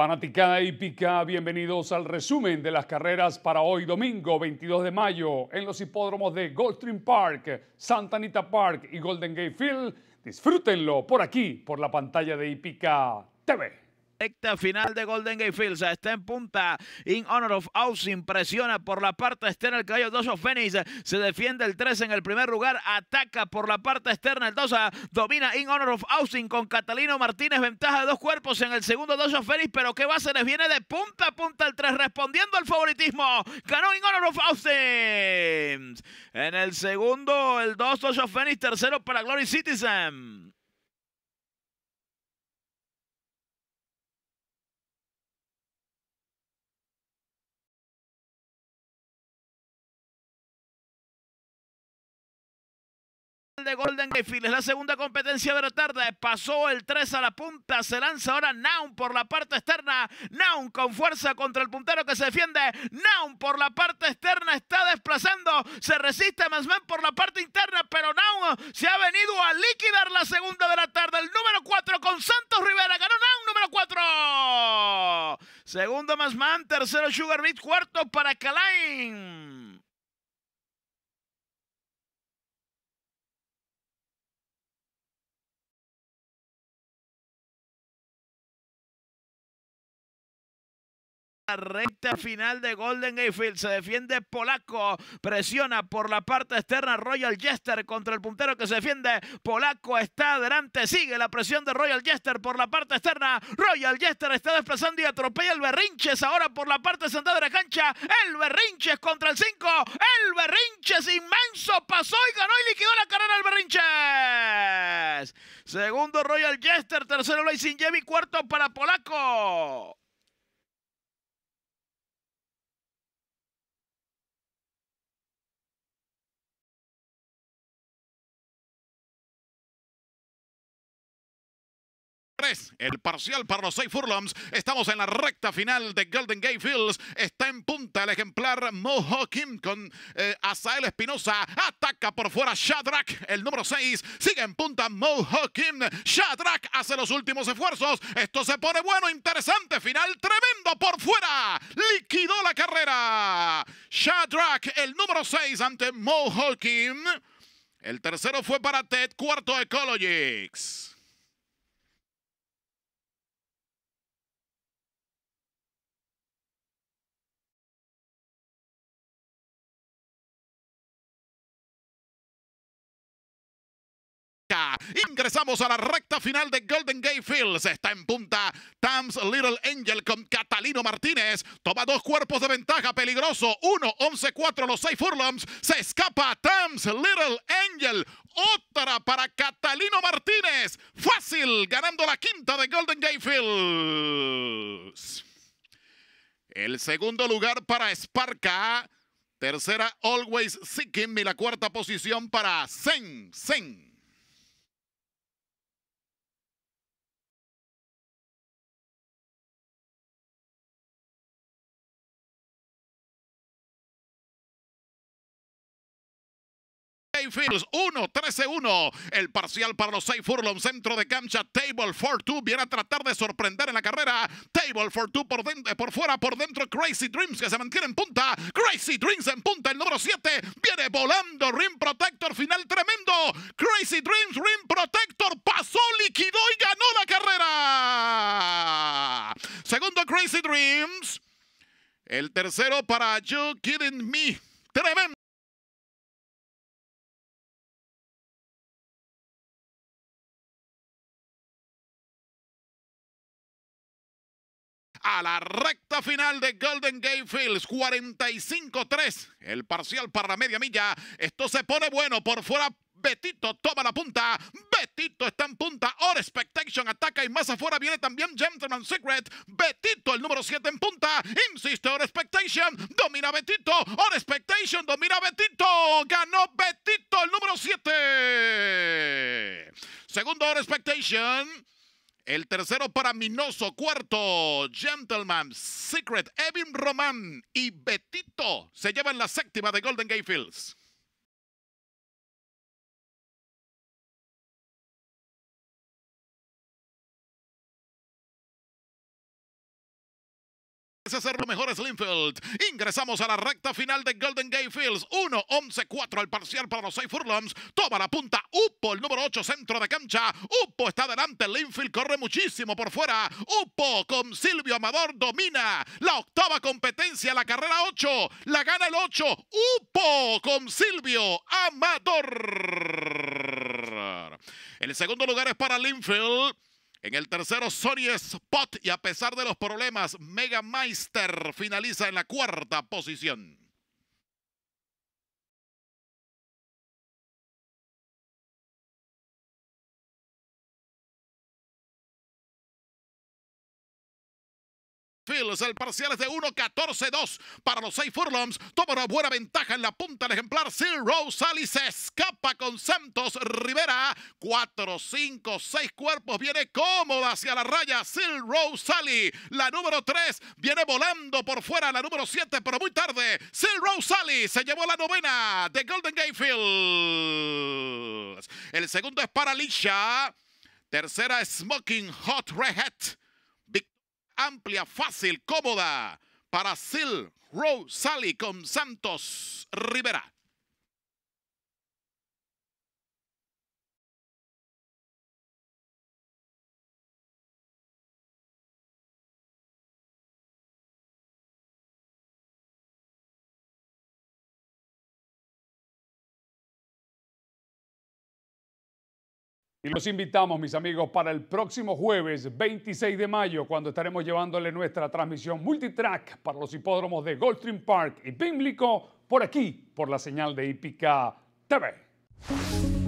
Fanaticada hipica, bienvenidos al resumen de las carreras para hoy domingo 22 de mayo en los hipódromos de Goldstream Park, Santa Anita Park y Golden Gate Field. Disfrútenlo por aquí, por la pantalla de Hipica TV recta final de Golden Gate Fields. Está en punta. In honor of Austin. Presiona por la parte externa el caballo 2 of Phoenix. Se defiende el 3 en el primer lugar. Ataca por la parte externa el 2. Domina In honor of Austin con Catalino Martínez. Ventaja de dos cuerpos en el segundo 2 of Pero qué va, se les viene de punta a punta el 3. Respondiendo al favoritismo. Ganó In honor of Austin. En el segundo, el 2 2 of Phoenix. Tercero para Glory Citizen. de Golden Gayfield. Es la segunda competencia de la tarde. Pasó el 3 a la punta. Se lanza ahora Naun por la parte externa. Naun con fuerza contra el puntero que se defiende. Naun por la parte externa está desplazando. Se resiste Masman por la parte interna. Pero Naun se ha venido a liquidar la segunda de la tarde. El número 4 con Santos Rivera. Ganó Naun número 4. Segundo Masman, Tercero Sugar Beat. Cuarto para kalain recta final de Golden field, Se defiende Polaco. Presiona por la parte externa Royal Jester contra el puntero que se defiende. Polaco está adelante. Sigue la presión de Royal Jester por la parte externa. Royal Jester está desplazando y atropella el Berrinches. Ahora por la parte central de la cancha. El Berrinches contra el 5. El Berrinches inmenso pasó y ganó y liquidó la carrera el Berrinches. Segundo Royal Jester. Tercero Lacing Jevi, Cuarto para Polaco. El parcial para los 6 furlongs. Estamos en la recta final de Golden Gate Fields. Está en punta el ejemplar Hawking con eh, Espinosa. Ataca por fuera Shadrack el número 6. Sigue en punta Hawking, Shadrack hace los últimos esfuerzos. Esto se pone bueno, interesante. Final tremendo por fuera. Liquidó la carrera. Shadrack el número 6 ante Hawking El tercero fue para Ted, cuarto Ecologics. Ingresamos a la recta final de Golden Gate Fields. Está en punta Tams Little Angel con Catalino Martínez. Toma dos cuerpos de ventaja, peligroso. 1, 11, 4, los seis furlongs. Se escapa Tams Little Angel. Otra para Catalino Martínez. Fácil, ganando la quinta de Golden Gate Fields. El segundo lugar para Sparka. Tercera, Always Seeking. Y la cuarta posición para Zen. Zen. Fields 1-13-1. El parcial para los 6 Furlong, centro de cancha, Table for 2 viene a tratar de sorprender en la carrera. Table for 2 por, eh, por fuera, por dentro, Crazy Dreams que se mantiene en punta. Crazy Dreams en punta, el número 7 viene volando. Rim Protector, final tremendo. Crazy Dreams, Rim Protector pasó, liquidó y ganó la carrera. Segundo, Crazy Dreams. El tercero para You Kidding Me. Tremendo. a la recta final de Golden Gate Fields. 45-3 el parcial para la media milla. Esto se pone bueno por fuera. Betito toma la punta. Betito está en punta. All Expectation ataca y más afuera viene también Gentleman Secret. Betito, el número 7 en punta. Insiste All Expectation. Domina Betito. All Expectation domina Betito. Ganó Betito, el número 7. Segundo or Expectation. El tercero para Minoso. Cuarto, Gentleman, Secret, Evin Román y Betito se llevan la séptima de Golden Gate Fields. ser lo mejor Linfield Ingresamos a la recta final de Golden Gate Fields. 1-11-4 al parcial para los 6 furlongs. Toma la punta Upo, el número 8, centro de cancha. Upo está delante. Linfield corre muchísimo por fuera. Upo con Silvio Amador domina la octava competencia, la carrera 8. La gana el 8. Upo con Silvio Amador. El segundo lugar es para Linfield. En el tercero, Sony Spot y a pesar de los problemas, Mega Meister finaliza en la cuarta posición. El parcial es de 1-14-2 para los 6 Furlums. Toma una buena ventaja en la punta del ejemplar. Sil Rose Sally se escapa con Santos Rivera. 4-5-6 cuerpos. Viene cómoda hacia la raya. Sil Rose Sally La número 3 viene volando por fuera. La número 7, pero muy tarde. Sil Rose Sally se llevó la novena de Golden Gate Fields. El segundo es para Alicia. Tercera, Smoking Hot Red Hat amplia, fácil, cómoda para Sil Sally con Santos Rivera. Y los invitamos, mis amigos, para el próximo jueves 26 de mayo, cuando estaremos llevándole nuestra transmisión multitrack para los hipódromos de Goldstream Park y Pimlico, por aquí, por la señal de Hípica TV.